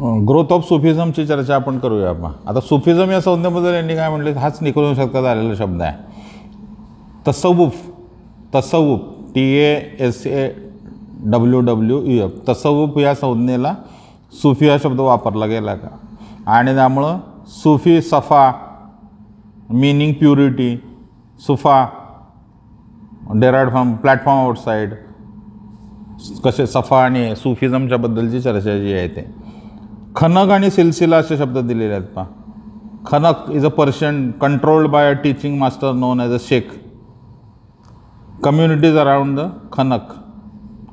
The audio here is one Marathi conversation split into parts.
ग्रोथ ऑफ सुफिझमची चर्चा आपण करूया आपण आता सुफिझम या संज्ञेबद्दल यांनी काय म्हटलं हाच निकोल शतकात आलेला शब्द आहे तसवूफ तसवूफ T A S A W W U e F तसवूफ या संज्ञेला सुफी हा शब्द वापरला गेला का आणि त्यामुळं सुफी सफा मिनिंग प्युरिटी सुफा डेराड फ्रॉम प्लॅटफॉर्म आउटसाईड कसे सफा आणि सुफिझमच्याबद्दलची चर्चा जी आहे ते खनक आणि सिलसिला असे शब्द दिलेले आहेत पहा खनक is a person controlled by a teaching master known as a shaikh communities around the khanqah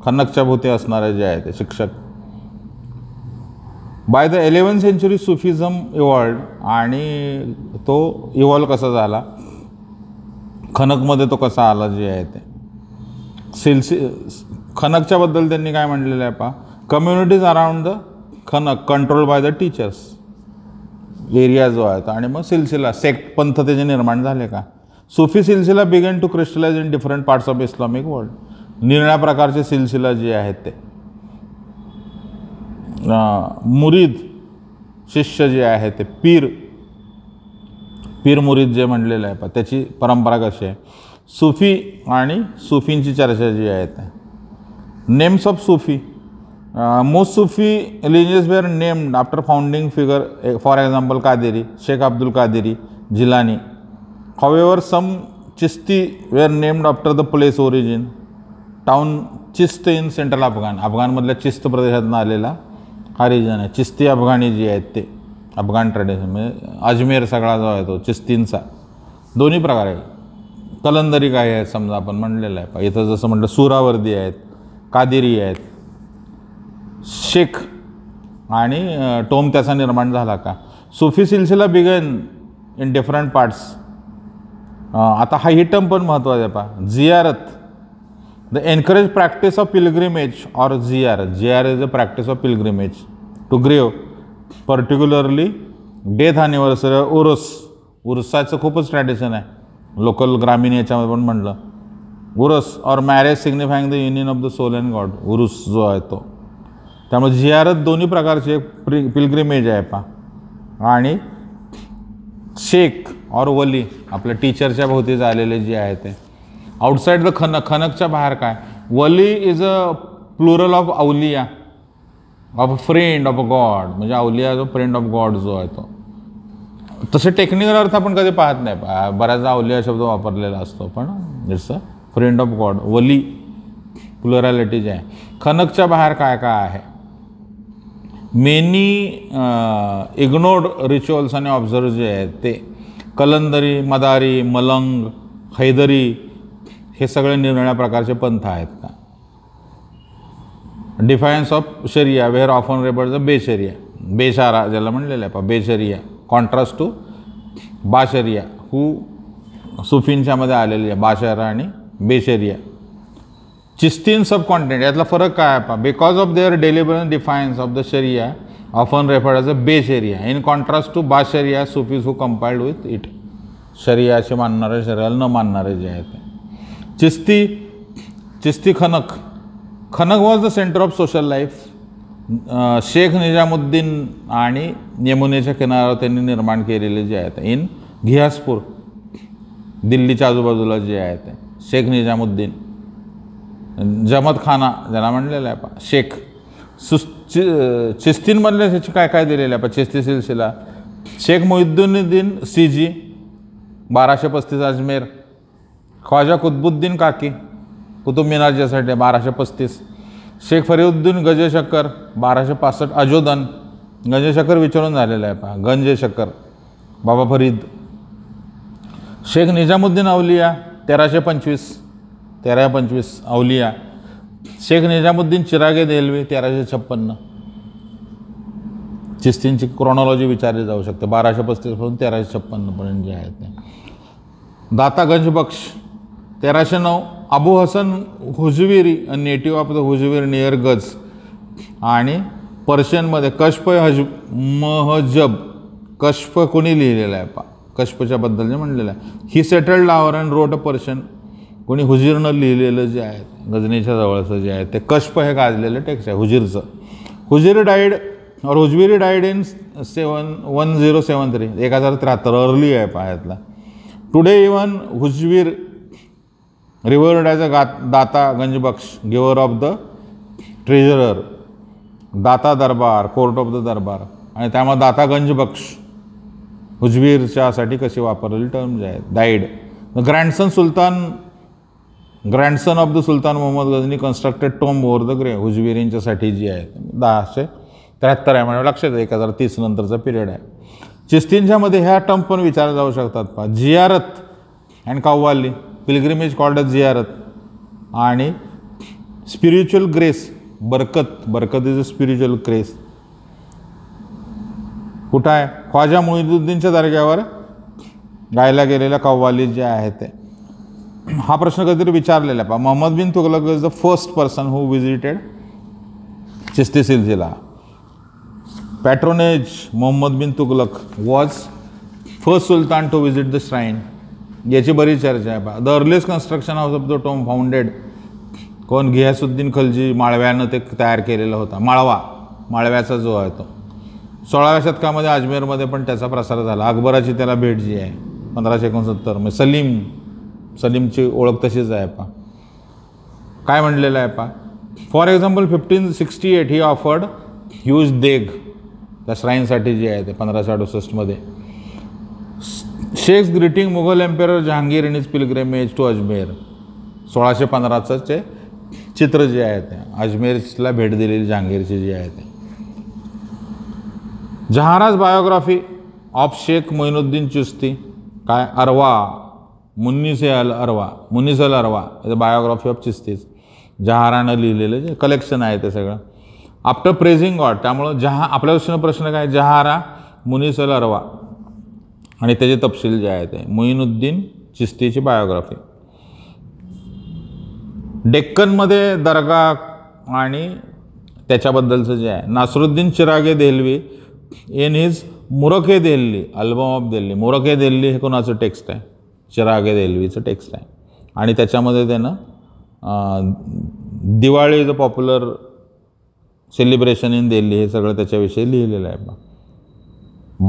खनकच्या भोवती असणारे जे आहे ते शिक्षक by the eleven century Sufism evolved आणि तो इव्हॉल्व कसा झाला खनकमध्ये तो कसा आला जे आहे ते सिलसि खनकच्याबद्दल त्यांनी काय म्हटलेलं आहे पहा communities around the khanqah controlled by the teachers area जो आहे आणि मग सिलसिला सेक्ट पंथ त्याचे निर्माण झाले का Sufi silsila began to crystallize in different parts of Islamic world निर्णया प्रकारचे सिलसिला जे आहेत ते मुरीद शिष्य जे आहे ते पीर पीर मुरीद जे म्हणलेलं आहे त्याची परंपरा कशी आहे सुफी आणि सुफींची चर्चा जी आहे ते नेम्स ऑफ सुफी मोसुफी Sufi we were named after founding figure for example Qadiri Shaikh Abdul Qadiri Jilani however some Chishti were named after the place origin town Chisht in central Afghan अफगाणमधल्या चिस्त प्रदेशातून आलेला हा रिजन आहे चिस्ती अफगाणी जी आहेत ते अफगाण ट्रेडिशन म्हणजे अजमेर सगळा जो आहे तो चिस्तींचा दोन्ही प्रकार आहे कलंदरी काय आहेत समजा आपण म्हणलेलं आहे इथं जसं म्हटलं सुरावर्दी आहेत कादिरी आहेत शेख आणि टोम त्याचा निर्माण झाला का Sufi silsila begun in different parts आता हा ही टर्म पण महत्त्वाचा आहे पहा ziyarat the encourage practice of pilgrimage or जी आर आर is a practice of pilgrimage to grave particularly death anniversary urs उरसाचं खूपच ट्रॅडिशन आहे लोकल ग्रामीण याच्यामध्ये पण म्हणलं urs or marriage signifying the union of the soul and God उरुस जो आहे तो त्यामुळे झियारत दोन्ही प्रकारचे प्रि पिलग्रिमेज आहे पहा आणि शेख और वली आपल्या टीचरच्या भोवती झालेले जे आहे ते आउटसाईड द खनक खनकच्या बाहेर काय wali is a plural of awliya of a friend of a god म्हणजे अवलिया जो फ्रेंड ऑफ गॉड जो आहे तो तसे टेक्निकल अर्थ आपण कधी पाहत नाही बऱ्याचदा अवलिया शब्द वापरलेला असतो पण it's a friend of God wali plurality जे आहे खनकच्या बाहेर काय काय आहे मेनी इग्नोर्ड रिच्युअल्स आणि ऑब्झर्व जे आहेत ते कलंदरी मदारी मलंग हैदरी हे सगळे निर्णया प्रकारचे पंथ आहेत का defiance of sharia were often referred the beshariya beshara ज्याला म्हणलेलं आहे पा बेशरिया कॉन्ट्रास्ट टू बाशरिया हू सुफिनच्यामध्ये आलेली आहे बाशारा आणि बेशरिया चिस्तीन सब कॉन्टिनेंट यातला फरक काय पा because of their deliberate defiance of the sharia often referred as a beshariya in contrast to bashariya सुफीज who with it शरिया असे मानणारे शरियाला न मानणारे जे आहेत ते चिस्ती Chishti khanqah khanqah was the centre of social life Shaikh Nizamuddin आणि यमुनेच्या किनाऱ्यावर त्यांनी निर्माण केलेले जे आहेत इन घियासपूर दिल्लीच्या आजूबाजूला जे आहेत शेख निजामुद्दीन जमतखाना ज्याला म्हणलेला आहे पा शेख सुस् चि चिस्तीनमधले त्याची काय काय दिलेलं आहे पा चिस्ती सिलसिला शेख मोहिद्दीन सीजी बाराशे पस्तीस अजमेर ख्वाजा कुतबुद्दीन काकी कुतुब मिनार ज्यासाठी बाराशे पस्तीस शेख फरीउद्दीन गजेशकर बाराशे पासष्ट अजोदन गंजेशकर विचारून झालेलं आहे पहा गंजेशकर बाबा फरीद शेख निजामुद्दीन अवलिया तेराशे पंचवीस तेरा पंचवीस अवलिया शेख निजामुद्दीन चिरागे देलवी तेराशे छप्पन्न चिस्तींची क्रॉनॉलॉजी विचारली जाऊ शकते बाराशे पस्तीसपासून तेराशे छप्पन्नपर्यंत जे आहेत ते दातागंज बक्ष तेराशे नऊ अबू हसन हुजवीरी नेटिव्ह ऑफ द हुजवीर नियर गज आणि पर्शियनमध्ये कश्प हज महजब कश्प कोणी लिहिलेलं आहे पा कश्पच्याबद्दल जे म्हणलेलं आहे he settled our road wrote a Persian कोणी हुजीरनं लिहिलेलं जे आहे गजनेच्या जवळचं जे आहे ते कष्प हे गाजलेलं टेक्स्ट आहे हुजीरचं हुजीर डाईड और Hujwiri died in seven one zero seven three एक हजार त्र्याहत्तर अर्ली आहे पायातला today even Hujwir revered as a गा Data Ganj Bakhsh giver of the treasurer Data Darbar court of the darbar आणि त्यामुळे दाता गंजबक्ष हुजवीरच्यासाठी कशी वापरलेली टर्म्स आहेत died the grandson sultan grandson of the sultan Mohammad Ghazni constructed tomb over the grave हुजविरींच्यासाठी जी आहे दहाशे त्र्याहत्तर आहे म्हणजे लक्षात एक हजार तीस नंतरचा पिरियड आहे चिस्तींच्यामध्ये ह्या टर्म पण विचारला जाऊ शकतात पहा ziyarat and qawwali pilgrimage called a ziyarat आणि स्पिरिच्युअल ग्रेस बरकत बरकत इज अ स्पिरिच्युअल ग्रेस कुठं आहे ख्वाजा मुहिदुद्दीनच्या दर्ग्यावर गायला गेलेल्या कव्वाली जे आहे ते हा प्रश्न कधीतरी विचारलेला पहा Mohammad bin Tughlaq is the first person who visited Chishti silsila patronage Mohammad bin Tughlaq was first sultan to visit the shrine याची बरी चर्चा आहे पहा the earliest construction house of the tomb founded कोण घियासुद्दीन खलजी माळव्यानं ते तयार केलेला होता माळवा माळव्याचा जो आहे तो सोळाव्या शतकामध्ये अजमेरमध्ये पण त्याचा प्रसार झाला अकबराची त्याला भेट जी आहे पंधराशे एकोणसत्तर मग सलीम सलीमची ओळख तशीच आहे पा काय म्हणलेलं आहे पा for example fifteen sixty eight he offered huge deg त्या श्राईनसाठी जे आहे ते पंधराशे अडुसष्टमध्ये शेक्स ग्रीटिंग Mughal emperor Jahangir in his pilgrimage to Ajmer सोळाशे पंधराचं ते चित्र जे आहे ते अजमेरला भेट दिलेली जहांगीरची जी आहे ते जहाराज बायोग्राफी ऑफ शेख मोईनुद्दीन चुस्ती काय Arwah Munis al Arwah Munis al Arwah the biography of Chishtis जहारानं लिहिलेलं जे कलेक्शन आहे ते सगळं आफ्टर प्रेझिंग गॉड त्यामुळं जहा आपल्या दृष्टीनं प्रश्न काय जहारा मुनीस अल अरवा आणि त्याचे तपशील जे आहे ते मुईनुद्दीन चिस्तीची बायोग्राफी डेक्कनमध्ये दर्गा आणि त्याच्याबद्दलचं जे आहे Nasiruddin Chirag-e Dehlavi in is Muraqqa-e Dehli album of Delhi Muraqqa-e Dehli हे कोणाचं टेक्स्ट आहे चरागे रेल्वेचं टेक्स्ट आहे आणि त्याच्यामध्ये त्यानं Diwali is a popular celebration in Delhi हे सगळं त्याच्याविषयी लिहिलेलं आहे बा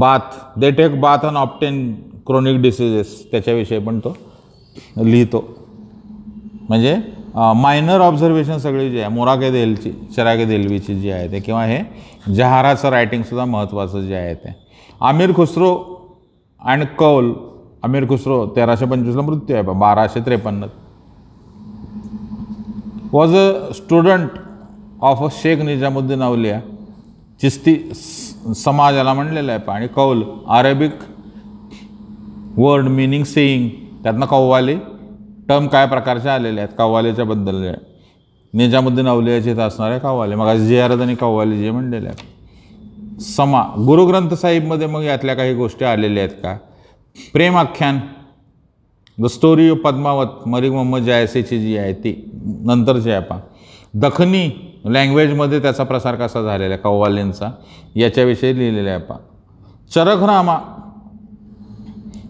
bath they take bath and often chronic diseases त्याच्याविषयी पण तो लिहितो म्हणजे मायनर ऑब्झर्वेशन सगळी जी आहे मोरागे देलची चिरागे देलवीची जी आहे ते किंवा हे जहाराचं रायटिंगसुद्धा महत्त्वाचं जे आहे ते आमिर खुसरो अँड कौल आमिर खुसरो तेराशे पंचवीसला मृत्यू आहे बाराशे त्रेपन्न was a student of Sheikh Nizamuddin Auliya Chishti समाजाला म्हणलेलं आहे आणि कौल अरेबिक वर्ड मिनिंग सेईंग त्यातनं कव्वाली टर्म काय प्रकारचे आलेले आहेत कव्वालीच्या बद्दल निजामुद्दीन अवलियाचे इथं असणारे कव्वाली मग आणि कव्वाली जे म्हणलेले आहेत समा गुरुग्रंथ साहिबमध्ये मग यातल्या काही गोष्टी आलेल्या आहेत का प्रेमाख्यान the story of Padmavat Malik Mohammad जायसीची जी आहे ती नंतरची आहे पा दखनी लँग्वेजमध्ये त्याचा प्रसार कसा झालेला आहे कव्वालींचा याच्याविषयी लिहिलेला आहे पा Charkhanama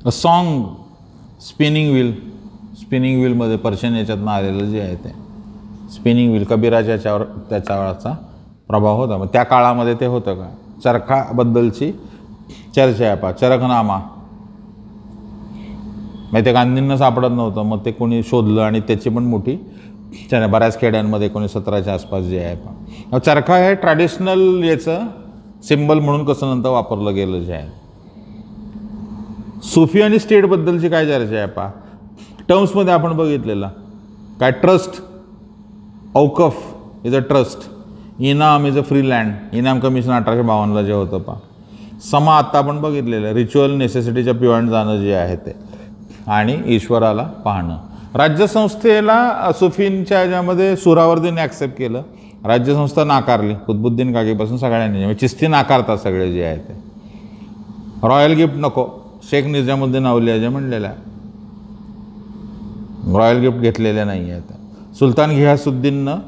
a song spinning wheel spinning व्हीलमध्ये पर्शन याच्यातनं आलेलं जे आहे ते स्पिनिंग व्हील कबीराच्या याच्यावर प्रभाव होता मग त्या काळामध्ये ते होतं का चरखाबद्दलची चर्चा आहे पा चरखनामा म्हणजे ते गांधींना सापडत नव्हतं मग ते कोणी शोधलं आणि त्याची पण मोठी चर्चा बऱ्याच खेड्यांमध्ये एकोणीस सतराच्या आसपास जे आहे चरखा हे ट्रॅडिशनल याचं सिम्बल म्हणून कसं नंतर वापरलं गेलं जे आहे सुफी आणि स्टेटबद्दलची काय चर्चा आहे पा टर्म्समध्ये आपण बघितलेलं काय trust auqaf is a trust inam is a free land inam commission अठराशे बावन्नला जे होतं पा समा आत्ता आपण बघितलेलं रिच्युअल नेसेसिटीच्या पिवाण जाणं जे आहे ते आणि ईश्वराला पाहणं राज्यसंस्थेला सुफीनच्या ह्याच्यामध्ये सुरावर्दीने ॲक्सेप्ट केलं राज्यसंस्था नाकारली कुतबुद्दीन कागेपासून सगळ्यांनी म्हणजे चिस्ती नाकारतात सगळे जे आहेत ते रॉयल गिफ्ट नको शेख निजामुद्दीन म्हणलेलं म्हणलेल्या रॉयल गिफ्ट घेतलेल्या नाही आहेत सुलतान घियासुद्दीननं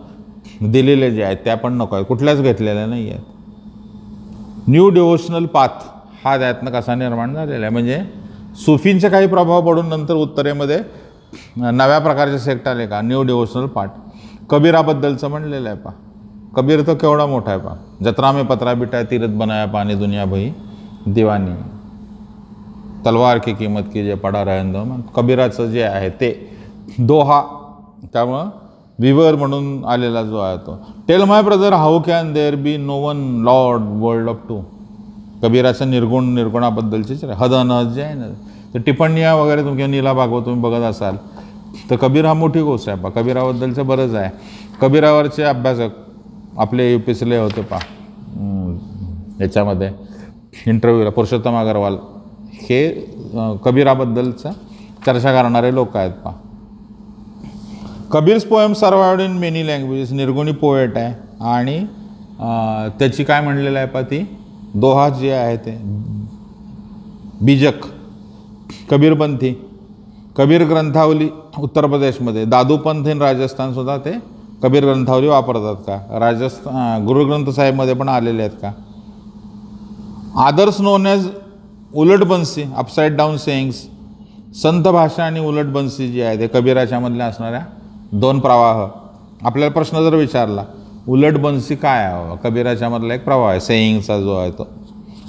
दिलेल्या ज्या आहेत त्या पण नको आहेत कुठल्याच घेतलेल्या नाही आहेत न्यू डिवोशनल पाथ हा त्यातनं कसा निर्माण झालेला आहे म्हणजे सुफींचे काही प्रभाव पडून नंतर उत्तरेमध्ये नव्या प्रकारचे सेक्ट आले का न्यू डिवोशनल पार्ट कबीराबद्दलचं म्हणलेलं आहे पा कबीर तर केवढा मोठा आहे पा जत्रा में पत्रा बिटा तीरथ बनाया पाणी दुनिया भई दिवानी तलवार की किंमत की जे पडा राहिंदो कबीराचं जे आहे ते दोहा त्यामुळं विवर म्हणून आलेला जो आहे तो tell my brother how can there be no one lord world of to कबीराचं निर्गुण निर्गुणाबद्दलचीच आहे ना तर टिप्पण्या वगैरे तुम्ही नीला भागवत तुम्ही बघत असाल तर कबीर हा मोठी गोष्ट आहे पा कबीराबद्दलचं बरंच आहे कबीरावरचे अभ्यासक आपले यू पी सीले होते पा याच्यामध्ये इंटरव्ह्यूला पुरुषोत्तम अग्रवाल हे कबीराबद्दलचं चर्चा करणारे लोक आहेत पा Kabir's poem survived in many languages nirguni poet आहे आणि त्याची काय म्हणलेलं आहे पा ती दोहा जे आहे ते बीजक कबीरपंथी कबीर ग्रंथावली उत्तर प्रदेशमध्ये दादूपंथीन राजस्थानसुद्धा ते कबीर ग्रंथावली वापरतात का राजस्थान गुरुग्रंथ साहेबमध्ये पण आलेले आहेत का आदर्श नोन उलट बंसी अपसाईड डाऊन सेंग्स संत भाषा आणि बंसी जी आहे ते कबीराच्यामधल्या असणाऱ्या दोन प्रवाह आपल्याला प्रश्न जर विचारला उलट बनसी काय आहे कबीराच्या मधला एक प्रभाव आहे सेईंगचा जो आहे तो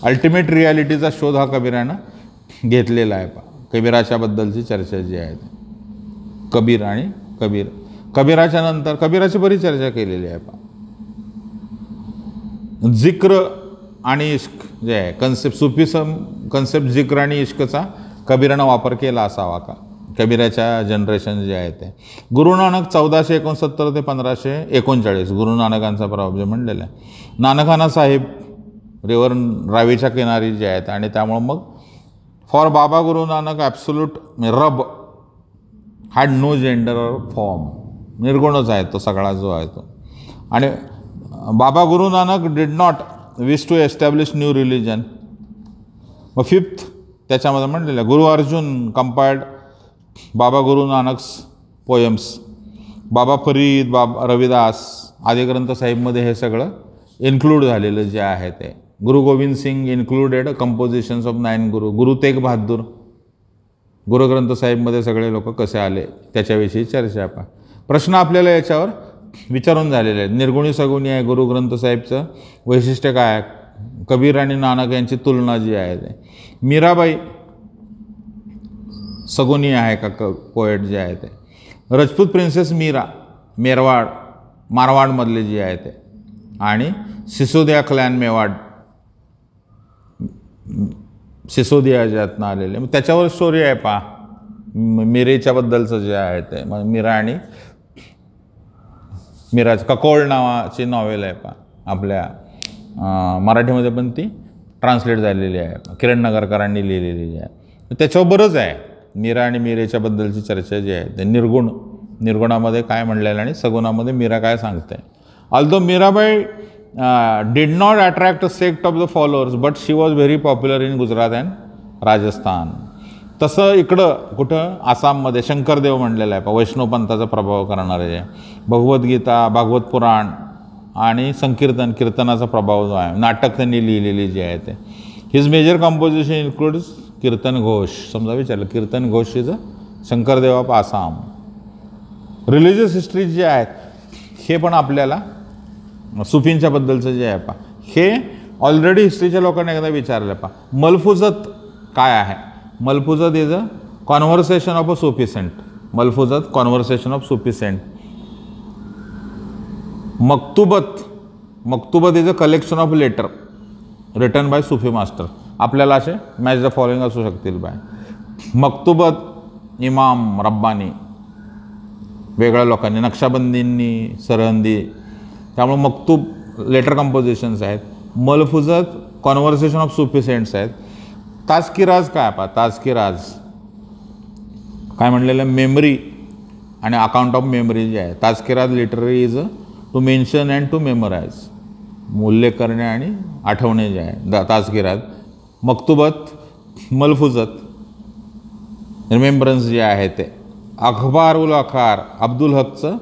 अल्टिमेट रियालिटीचा शोध हा कबीरानं घेतलेला आहे पा कबीराच्याबद्दलची चर्चा जी आहे कबीर आणि कबीर कबीराच्या नंतर कबीराची बरी चर्चा केलेली आहे पा जिक्र आणि इश्क जे आहे कन्सेप्ट सुफिसम कन्सेप्ट जिक्र आणि इश्कचा कबीरानं वापर केला असावा का कबीराच्या जनरेशन जे आहे ते गुरुनानक चौदाशे एकोणसत्तर ते पंधराशे एकोणचाळीस गुरुनानकांचा प्रभाव जे म्हणलेला आहे नानकाना साहेब रिवर रावीच्या किनारी जे आहेत आणि त्यामुळं मग for Baba Guru Nanak absolute Rab had no gender or form निर्गुणच आहे तो सगळा जो आहे तो आणि Baba Guru Nanak did not wish to establish new religion मग फिफ्थ त्याच्यामध्ये म्हटलेलं गुरु अर्जुन कंपेर्ड बाबा गुरु नानक्स पोयम्स बाबा फरीद बाबा रविदास आदी ग्रंथसाहेबमध्ये हे सगळं इन्क्लूड झालेलं जे आहे ते Guru Gobind Singh included compositions of nine Guru Guru Tegh Bahadur Guru Granth साहेबमध्ये सगळे लोक कसे आले त्याच्याविषयी चर्चा आपण प्रश्न आपल्याला याच्यावर विचारून झालेले आहेत निर्गुणी सगुणी आहे गुरु ग्रंथ साहेबचं वैशिष्ट्य काय आहे कबीर आणि नानक यांची तुलना जी आहे ते मीराबाई सगुनी आहे का क पोएट जे आहे ते रजपूत प्रिन्सेस मीरा मेरवाड मारवाडमधले जे आहे ते आणि सिसोदिया क्लॅन मेवाड सिसोदिया ज्यातनं आलेले मग त्याच्यावर स्टोरी आहे पहा मिरेच्याबद्दलचं जे आहे ते मग मीरा आणि मिराज ककोळ नावाची नॉवेल आहे पहा आपल्या मराठीमध्ये पण ती ट्रान्सलेट झालेली आहे किरण नगरकरांनी लिहिलेली आहे त्याच्यावर बरंच आहे मीरा आणि मीरेच्याबद्दलची चर्चा जी आहे ते निर्गुण निर्गुणामध्ये काय म्हणलेलं आणि सगुणामध्ये मीरा काय सांगते although Mirabai did not attract a sect of the followers but she was very popular in Gujarat and Rajasthan तसं इकडं कुठं आसाममध्ये शंकरदेव म्हणलेलं आहे वैष्णव पंथाचा प्रभाव करणारे जे भगवद्गीता भागवत पुराण आणि संकीर्तन कीर्तनाचा प्रभाव जो आहे नाटक त्यांनी लिहिलेली जी आहे ते his major composition includes Kirtan Ghosha समजा विचारलं Kirtan Ghosha is of Assam religious history जे आहेत हे पण आपल्याला सुफींच्याबद्दलचं बद्दलचं जे आहे पा हे ऑलरेडी हिस्ट्रीच्या लोकांनी एकदा विचारलं पा मलफुजत काय आहे Malfuzat is a conversation of a Sufi saint Malfuzat conversation of Sufi saint Maktubat Maktubat is a collection of letter written by Sufi master आपल्याला असे मॅच द फॉलोइंग असू शकतील बाय मक्तुबत इमाम रब्बानी वेगळ्या लोकांनी नक्षाबंदींनी सरहंदी त्यामुळे मक्तूब लेटर कंपोजिशन्स आहेत मलफुजत कॉन्व्हर्सेशन ऑफ सुफिसेंट्स आहेत ताजकिराज काय पा ताजकिराज काय म्हणलेलं मेमरी आणि अकाउंट ऑफ मेमरी जे आहे Tazkiras literary is to mention and to memorise उल्लेख करणे आणि आठवणे जे आहे द ताजकिराज मक्तुबत मलफुजत रिमेंबरन्स जे आहे ते अखबार उल अखार अब्दुल हकचं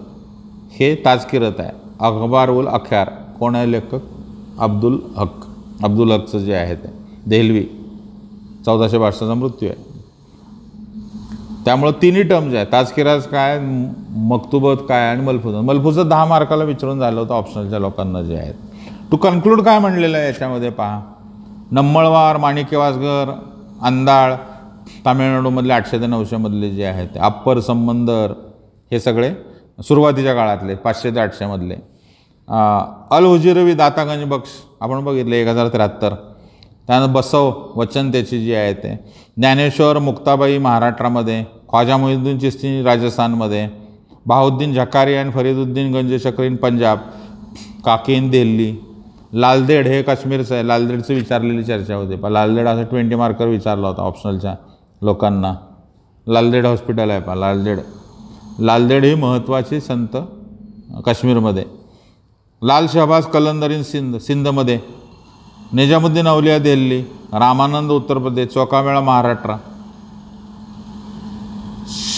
हे ताजकिरत आहे अखबार उल अखार कोण आहे लेखक अब्दुल हक अब्दुल हकचं जे आहे ते देहलवी चौदाशे बासष्टचा मृत्यू आहे त्यामुळं तिन्ही टर्म्स आहे ताजकिराज काय मक्तुबत काय आणि मलफुजत मलफुजत दहा मार्काला विचारून झालं होतं ऑप्शनलच्या लोकांना जे आहेत तू कन्क्लूड काय म्हणलेलं आहे याच्यामध्ये पहा नम्मळवार माणिकेवासगर अंदाळ तामिळनाडूमधले आठशे ते नऊशेमधले जे आहेत अप्पर संबंधर हे सगळे सुरुवातीच्या काळातले पाचशे ते आठशेमधले अल हुजिरवी दातागंज बक्ष आपण बघितले एक हजार त्र्याहत्तर त्यानंतर बसव वचन त्याची जी आहे ते ज्ञानेश्वर मुक्ताबाई महाराष्ट्रामध्ये ख्वाजा मोहिद्दीन चिस्ती राजस्थानमध्ये बाहुद्दीन झकारी आणि फरीदुद्दीन गंज शकरीन पंजाब काकीन दिल्ली लालदेड हे काश्मीरचं आहे लालदेडचं विचारलेली चर्चा होती पहा लालदेड असं ट्वेंटी मार्कर विचारला होता ऑप्शनलच्या लोकांना लालदेड हॉस्पिटल आहे पहा लालदेड लालदेड ही महत्त्वाची संत काश्मीरमध्ये लाल शहबाज कलंदरीन सिंध सिंधमध्ये निजामुद्दीन अवलिया दिल्ली रामानंद उत्तर प्रदेश चौकामेळा महाराष्ट्र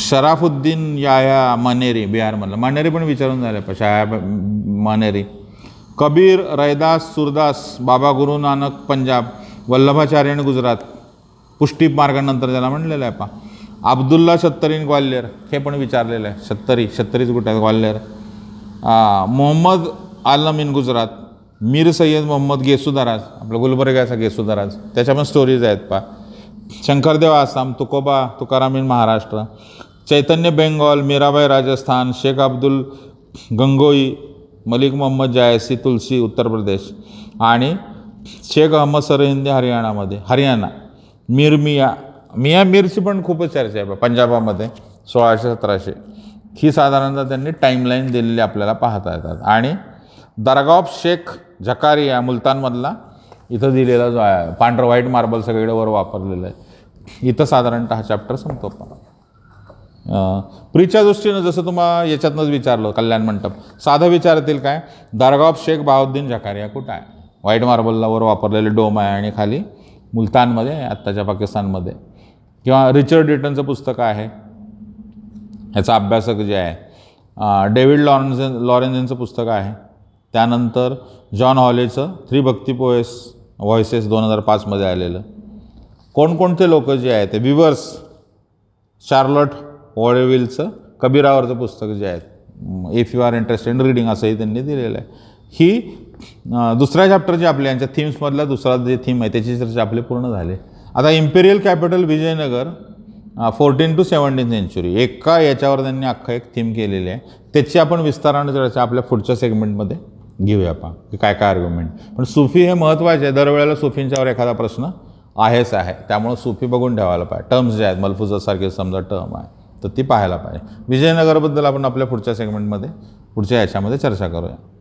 शराफुद्दीन याया मानेरी बिहारमधलं मानेरी पण विचारून झालं पण शाया मानेरी कबीर रैदास सुरदास बाबा गुरु नानक पंजाब वल्लभाचार्यण गुजरात पुष्टी मार्गानंतर ज्याला म्हणलेलं आहे पा अब्दुल्ला शत्तरीन ग्वाल्हेर हे पण विचारलेलं आहे शत्तरी शत्तरीच कुठे आहेत ग्वाल्हेर मोहम्मद आलम इन गुजरात मीर सय्यद मोहम्मद गेसुदाराज आपला गुलबर्गाचा गेसुदाराज त्याच्या पण स्टोरीज आहेत पा शंकरदेव आसाम तुकोबा तुकाराम इन महाराष्ट्र चैतन्य बेंगॉल मीराबाई राजस्थान शेख अब्दुल गंगोई मलिक मोहम्मद जायसी तुलसी उत्तर प्रदेश आणि शेख अहमद सरहिंदी हरियाणामध्ये हरियाणा मीर मिया मिया मीरची पण खूपच चर्चा आहे पंजाबामध्ये सोळाशे सतराशे ही साधारणतः त्यांनी टाईमलाईन दिलेली आपल्याला पाहता येतात आणि दरगाफ शेख झकारिया मुलतानमधला इथं दिलेला जो आहे पांढरं व्हाईट मार्बल सगळीकडे वर वापरलेलं आहे इथं साधारणतः हा चॅप्टर संपतो पण प्रीच्या दृष्टीनं जसं तुम्हाला याच्यातनंच विचारलं कल्याण मंडप साधं विचारतील काय दारगाव शेख बहाउद्दीन झकारिया कुठं आहे व्हाईट मार्बलवर वापरलेले डोम आहे आणि खाली मुलतानमध्ये आत्ताच्या पाकिस्तानमध्ये किंवा रिचर्ड रिटनचं पुस्तक आहे ह्याचा अभ्यासक जे आहे डेव्हिड लॉरेन्स लॉरेन्झनचं पुस्तक आहे त्यानंतर जॉन हॉलेचं थ्री भक्ती पोएस व्हॉइसेस दोन हजार पाचमध्ये आलेलं कोणकोणते लोक जे आहेत ते विवर्स चार्लट ऑरेविलचं कबीरावरचं पुस्तक जे आहे if you are interested in reading असंही त्यांनी दिलेलं आहे ही दुसऱ्या चॅप्टरची आपल्या यांच्या थीम्समधला दुसरा जे थीम आहे त्याची चर्चा आपले पूर्ण झाले आता imperial capital Vijayanagar fourteen to seventeen century एका याच्यावर त्यांनी अख्खा एक थीम केलेली आहे त्याची आपण विस्ताराने चर्चा आपल्या पुढच्या सेगमेंटमध्ये घेऊया आपण की काय काय आर्ग्युमेंट पण सुफी हे महत्त्वाचे आहे दरवेळेला सुफींच्यावर एखादा प्रश्न आहेच आहे त्यामुळं सुफी बघून ठेवायला पाहिजे टर्म्स जे आहेत मलफुजासारखे समजा टर्म आहे तर ती पाहायला पाहिजे विजयनगरबद्दल आपण आपल्या पुढच्या सेगमेंटमध्ये पुढच्या याच्यामध्ये चर्चा करूया